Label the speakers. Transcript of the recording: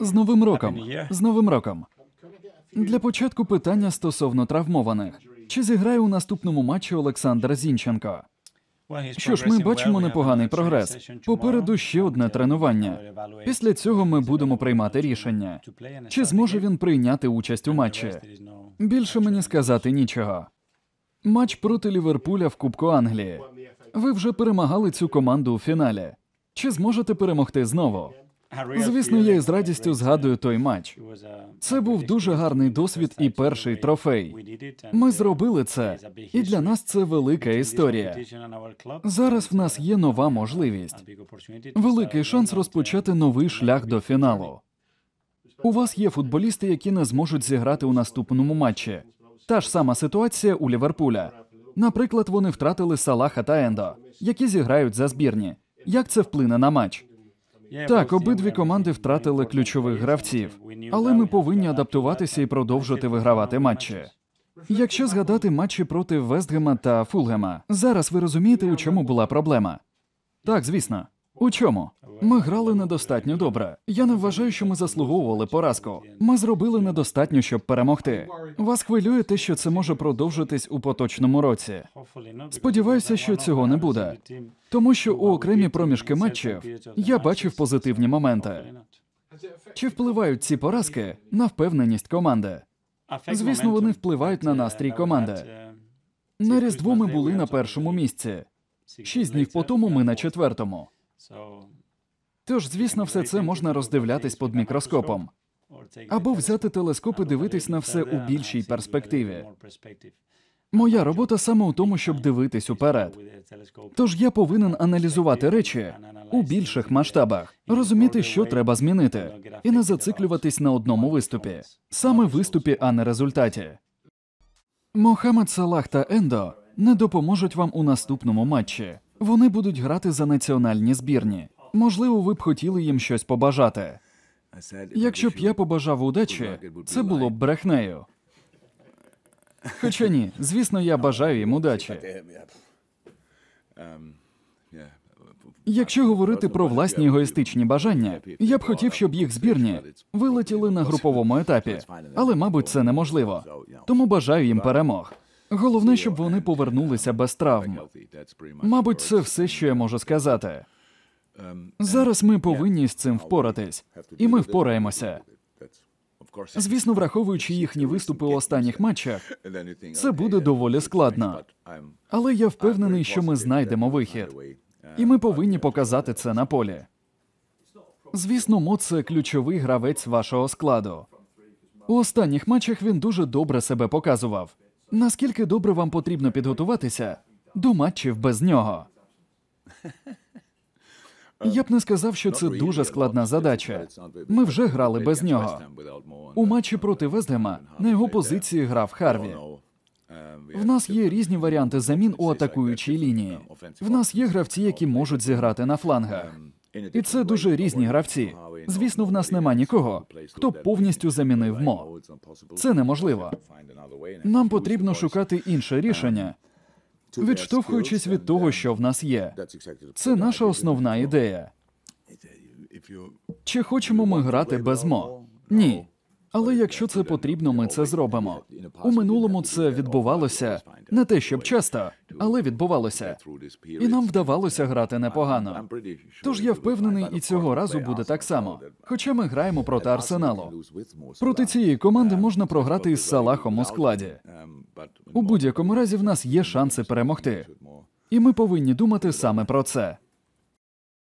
Speaker 1: З новим роком. З новим роком. Для початку питання стосовно травмованих. Чи зіграє у наступному матчі Олександр Зінченко? Що ж, ми бачимо непоганий прогрес. Попереду ще одне тренування. Після цього ми будемо приймати рішення. Чи зможе він прийняти участь у матчі? Більше мені сказати нічого. Матч проти Ліверпуля в Кубку Англії. Ви вже перемагали цю команду у фіналі. Чи зможете перемогти знову? Звісно, я із радістю згадую той матч. Це був дуже гарний досвід і перший трофей. Ми зробили це, і для нас це велика історія. Зараз в нас є нова можливість. Великий шанс розпочати новий шлях до фіналу. У вас є футболісти, які не зможуть зіграти у наступному матчі. Та ж сама ситуація у Ліверпуля. Наприклад, вони втратили Салаха та Ендо, які зіграють за збірні. Як це вплине на матч? Так, обидві команди втратили ключових гравців, але ми повинні адаптуватися і продовжити вигравати матчі. Якщо згадати матчі проти Вестгема та Фулгема, зараз ви розумієте, у чому була проблема. Так, звісно. У чому? Ми грали недостатньо добре. Я не вважаю, що ми заслуговували поразку. Ми зробили недостатньо, щоб перемогти. Вас хвилює те, що це може продовжитись у поточному році. Сподіваюся, що цього не буде. Тому що у окремі проміжки матчів я бачив позитивні моменти. Чи впливають ці поразки на впевненість команди? Звісно, вони впливають на настрій команди. На різдво ми були на першому місці. Шість днів по тому ми на четвертому. Тож, звісно, все це можна роздивлятись під мікроскопом. Або взяти телескоп і дивитись на все у більшій перспективі. Моя робота саме у тому, щоб дивитись уперед. Тож я повинен аналізувати речі у більших масштабах, розуміти, що треба змінити, і не зациклюватись на одному виступі, саме виступі, а не результаті. Мохамед Салах та Ендо не допоможуть вам у наступному матчі. Вони будуть грати за національні збірні. Можливо, ви б хотіли їм щось побажати. Якщо б я побажав удачі, це було б брехнею. Хоча ні, звісно, я бажаю їм удачі. Якщо говорити про власні егоїстичні бажання, я б хотів, щоб їх збірні вилетіли на груповому етапі, але, мабуть, це неможливо. Тому бажаю їм перемог. Головне, щоб вони повернулися без травм. Мабуть, це все, що я можу сказати. Зараз ми повинні з цим впоратись, і ми впораємося. Звісно, враховуючи їхні виступи у останніх матчах, це буде доволі складно. Але я впевнений, що ми знайдемо вихід, і ми повинні показати це на полі. Звісно, Мо це ключовий гравець вашого складу. У останніх матчах він дуже добре себе показував. Наскільки добре вам потрібно підготуватися до матчів без нього? Я б не сказав, що це дуже складна задача. Ми вже грали без нього. У матчі проти Вестгема на його позиції грав Харві. В нас є різні варіанти замін у атакуючій лінії. В нас є гравці, які можуть зіграти на флангах. І це дуже різні гравці. Звісно, в нас нема нікого, хто повністю замінив мо. Це неможливо. Нам потрібно шукати інше рішення відштовхуючись від того, що в нас є. Це наша основна ідея. Чи хочемо ми грати без мо? Ні. Але якщо це потрібно, ми це зробимо. У минулому це відбувалося не те, щоб часто, але відбувалося. І нам вдавалося грати непогано. Тож я впевнений, і цього разу буде так само. Хоча ми граємо проти арсеналу. Проти цієї команди можна програти із салахом у складі. У будь-якому разі в нас є шанси перемогти, і ми повинні думати саме про це.